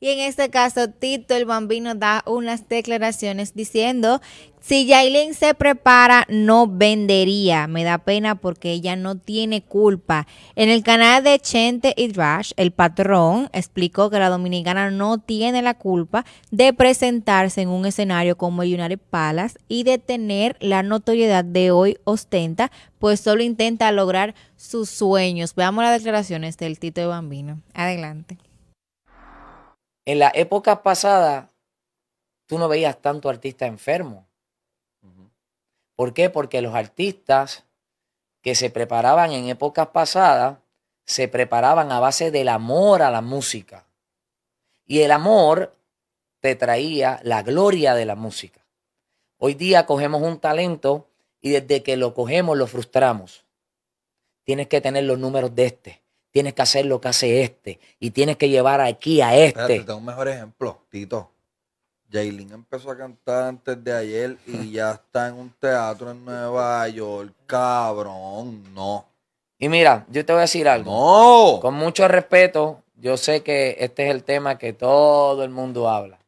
Y en este caso, Tito el Bambino da unas declaraciones diciendo, si Yailin se prepara, no vendería. Me da pena porque ella no tiene culpa. En el canal de Chente y Rash, el patrón explicó que la dominicana no tiene la culpa de presentarse en un escenario como el United Palace y de tener la notoriedad de hoy ostenta, pues solo intenta lograr sus sueños. Veamos las declaraciones del Tito el Bambino. Adelante. En las épocas pasadas, tú no veías tanto artista enfermo. ¿Por qué? Porque los artistas que se preparaban en épocas pasadas se preparaban a base del amor a la música. Y el amor te traía la gloria de la música. Hoy día cogemos un talento y desde que lo cogemos lo frustramos. Tienes que tener los números de este tienes que hacer lo que hace este y tienes que llevar aquí a este. Espérate, te un mejor ejemplo, Tito. Jaylin empezó a cantar antes de ayer y ya está en un teatro en Nueva York, cabrón, no. Y mira, yo te voy a decir algo. No. Con mucho respeto, yo sé que este es el tema que todo el mundo habla.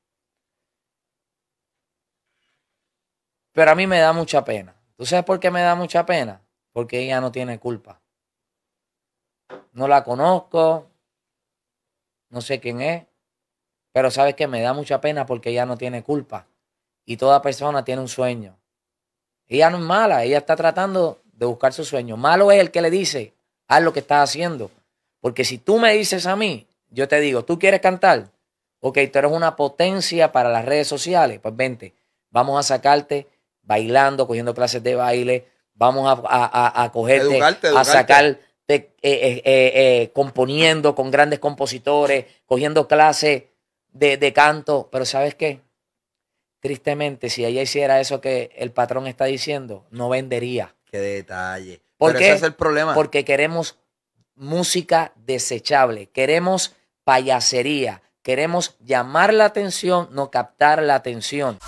Pero a mí me da mucha pena. ¿Tú sabes por qué me da mucha pena? Porque ella no tiene culpa no la conozco, no sé quién es, pero sabes que me da mucha pena porque ella no tiene culpa y toda persona tiene un sueño. Ella no es mala, ella está tratando de buscar su sueño. Malo es el que le dice, haz lo que estás haciendo. Porque si tú me dices a mí, yo te digo, ¿tú quieres cantar? Ok, tú eres una potencia para las redes sociales. Pues vente, vamos a sacarte bailando, cogiendo clases de baile, vamos a, a, a, cogerte, a sacar eh, eh, eh, componiendo con grandes compositores, cogiendo clases de, canto, pero ¿sabes qué? Tristemente, si ella hiciera eso que el patrón está diciendo, no vendería. Qué detalle. Ese es el problema. Porque queremos música desechable, queremos payasería, queremos llamar la atención, no captar la atención.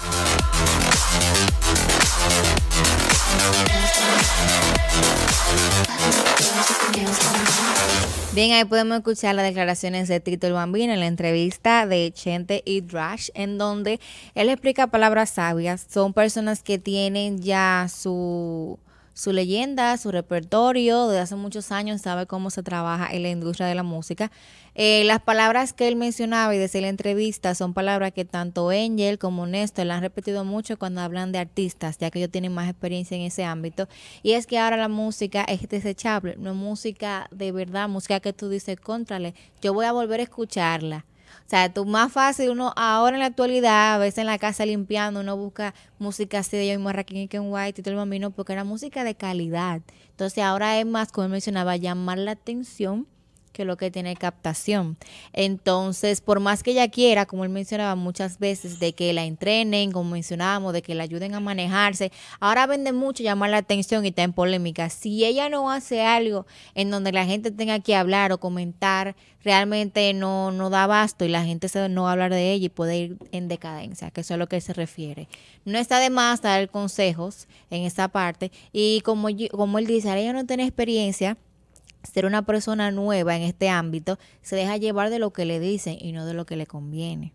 Bien, ahí podemos escuchar las declaraciones de Tito el Bambino en la entrevista de Chente y Drash, en donde él explica palabras sabias. Son personas que tienen ya su su leyenda, su repertorio, desde hace muchos años sabe cómo se trabaja en la industria de la música. Eh, las palabras que él mencionaba y desde la entrevista son palabras que tanto Angel como Néstor le han repetido mucho cuando hablan de artistas, ya que ellos tienen más experiencia en ese ámbito. Y es que ahora la música es desechable, no es música de verdad, música que tú dices, contrale, yo voy a volver a escucharla. O sea, tú más fácil, uno ahora en la actualidad, a veces en la casa limpiando, uno busca música así de yo mismo, y Ken White, todo el mamino porque era música de calidad. Entonces ahora es más, como mencionaba, llamar la atención que lo que tiene captación. Entonces, por más que ella quiera, como él mencionaba muchas veces, de que la entrenen, como mencionábamos, de que la ayuden a manejarse, ahora vende mucho llamar la atención y está en polémica. Si ella no hace algo en donde la gente tenga que hablar o comentar, realmente no, no da abasto y la gente se, no va a hablar de ella y puede ir en decadencia, que eso es lo que se refiere. No está de más dar consejos en esta parte y como, como él dice, ella no tiene experiencia, ser una persona nueva en este ámbito se deja llevar de lo que le dicen y no de lo que le conviene.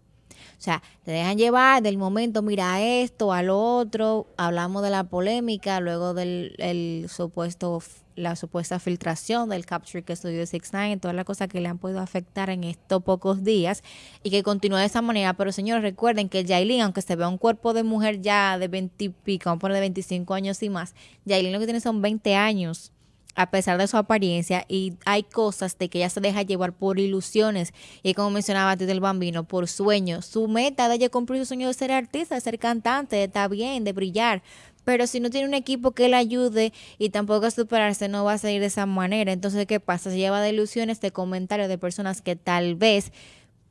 O sea, te dejan llevar del momento, mira esto, al otro, hablamos de la polémica, luego del supuesto, la supuesta filtración del capture que estudió Six Nine, todas las cosas que le han podido afectar en estos pocos días y que continúa de esa manera. Pero señores, recuerden que Yailin, aunque se vea un cuerpo de mujer ya de 20 y pico, vamos a poner de 25 años y más, Yailin lo que tiene son 20 años a pesar de su apariencia y hay cosas de que ella se deja llevar por ilusiones y como mencionaba antes del bambino, por sueños. Su meta de ella cumplir su sueño de ser artista, de ser cantante, está bien, de brillar, pero si no tiene un equipo que la ayude y tampoco a superarse, no va a salir de esa manera. Entonces, ¿qué pasa? Se lleva de ilusiones, de comentarios de personas que tal vez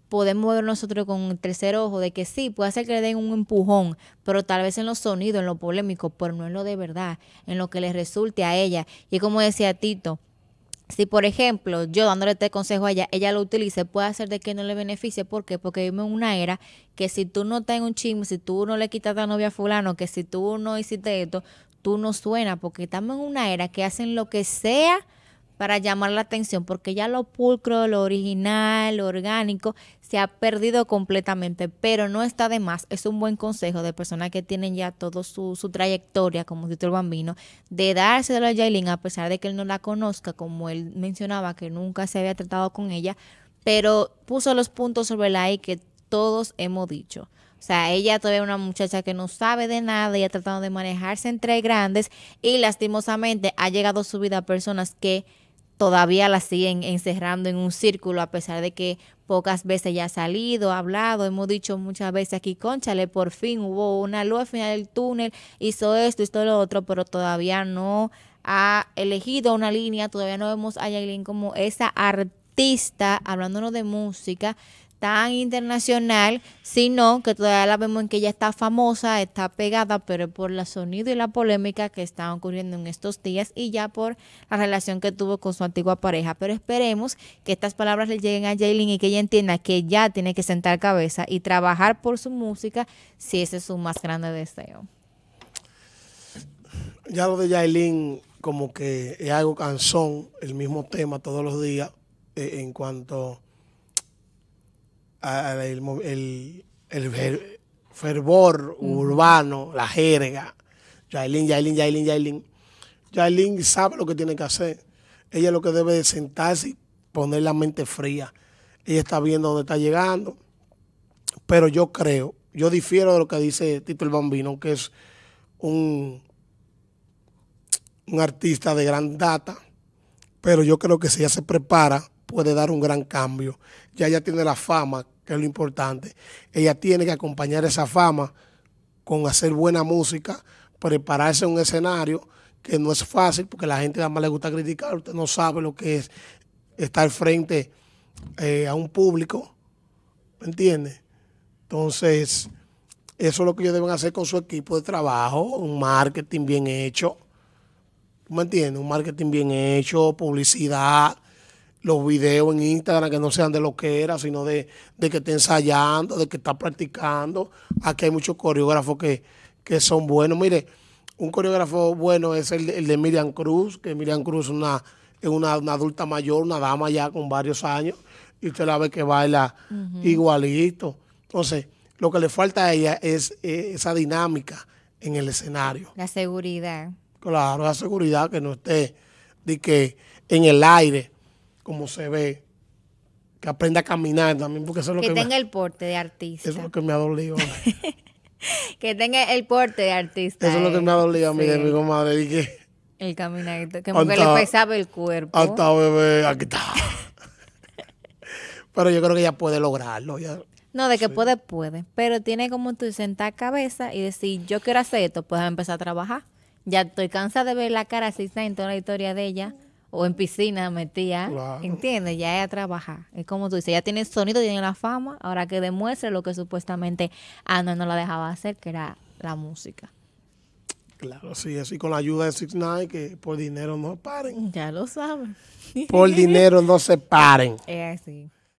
podemos ver nosotros con el tercer ojo de que sí, puede ser que le den un empujón, pero tal vez en los sonidos, en lo polémico, pero no en lo de verdad, en lo que le resulte a ella. Y como decía Tito, si por ejemplo yo dándole este consejo a ella, ella lo utilice, puede hacer de que no le beneficie. ¿Por qué? Porque vivimos en una era que si tú no estás en un chisme, si tú no le quitas la novia a fulano, que si tú no hiciste esto, tú no suena, porque estamos en una era que hacen lo que sea para llamar la atención, porque ya lo pulcro, lo original, lo orgánico, se ha perdido completamente, pero no está de más. Es un buen consejo de personas que tienen ya toda su, trayectoria como dice el Bambino, de darse a Jailin, a pesar de que él no la conozca, como él mencionaba, que nunca se había tratado con ella, pero puso los puntos sobre la I que todos hemos dicho. O sea, ella todavía es una muchacha que no sabe de nada, y ha tratado de manejarse entre grandes y lastimosamente ha llegado su vida a personas que todavía la siguen encerrando en un círculo, a pesar de que pocas veces ya ha salido, ha hablado, hemos dicho muchas veces aquí, conchale, por fin hubo una luz al final del túnel, hizo esto, hizo lo otro, pero todavía no ha elegido una línea, todavía no vemos a alguien como esa artista, hablándonos de música, tan internacional, sino que todavía la vemos en que ella está famosa, está pegada, pero por el sonido y la polémica que está ocurriendo en estos días y ya por la relación que tuvo con su antigua pareja. Pero esperemos que estas palabras le lleguen a Jaylin y que ella entienda que ya tiene que sentar cabeza y trabajar por su música si ese es su más grande deseo. Ya lo de Jaylin como que es algo canzón, el mismo tema todos los días eh, en cuanto el, fervor urbano, la jerga. Yailin, Yailin, Yailin, Yailin. Yailin sabe lo que tiene que hacer. Ella lo que debe de sentarse y poner la mente fría. Ella está viendo dónde está llegando. Pero yo creo, yo difiero de lo que dice Tito el Bambino, que es un, un artista de gran data. Pero yo creo que si ella se prepara, puede dar un gran cambio. Ya ella tiene la fama que es lo importante. Ella tiene que acompañar esa fama con hacer buena música, prepararse un escenario que no es fácil porque la gente más le gusta criticar, usted no sabe lo que es estar frente eh, a un público, ¿me entiende? Entonces, eso es lo que ellos deben hacer con su equipo de trabajo, un marketing bien hecho, ¿me entiendes? Un marketing bien hecho, publicidad, los videos en Instagram que no sean de lo que era, sino de, que está ensayando, de que está practicando. Aquí hay muchos coreógrafos que, son buenos. Mire, un coreógrafo bueno es el, de Miriam Cruz, que Miriam Cruz es una, una, adulta mayor, una dama ya con varios años, y usted la ve que baila igualito. Entonces, lo que le falta a ella es eh, esa dinámica en el escenario. La seguridad. Claro, la seguridad que no esté de que en el aire como se ve, que aprenda a caminar también, porque eso es lo que... Que tenga el porte de artista. Eso es lo que me ha dolido. que tenga el porte de artista. Eso es lo que me ha eh. dolido a mí, de mi comadre. Y que, el caminadito, que hasta, le pesaba el cuerpo. Hasta bebé, aquí está. pero yo creo que ya puede lograrlo. Ya. No, de que puede, puede. Pero tiene como tu sentar cabeza y decir, yo quiero hacer esto, pues empezar a trabajar. Ya estoy cansada de ver la cara así está en toda la historia de ella o en piscina metía. entiende ¿Entiendes? Ya ella trabaja. Es como tú dices, ya tiene sonido, tiene la fama, ahora que demuestre lo que supuestamente Ana no la dejaba hacer, que era la música. Claro, sí, así con la ayuda de Six Nine, que por dinero no paren. Ya lo saben. Por dinero no se paren. Es así.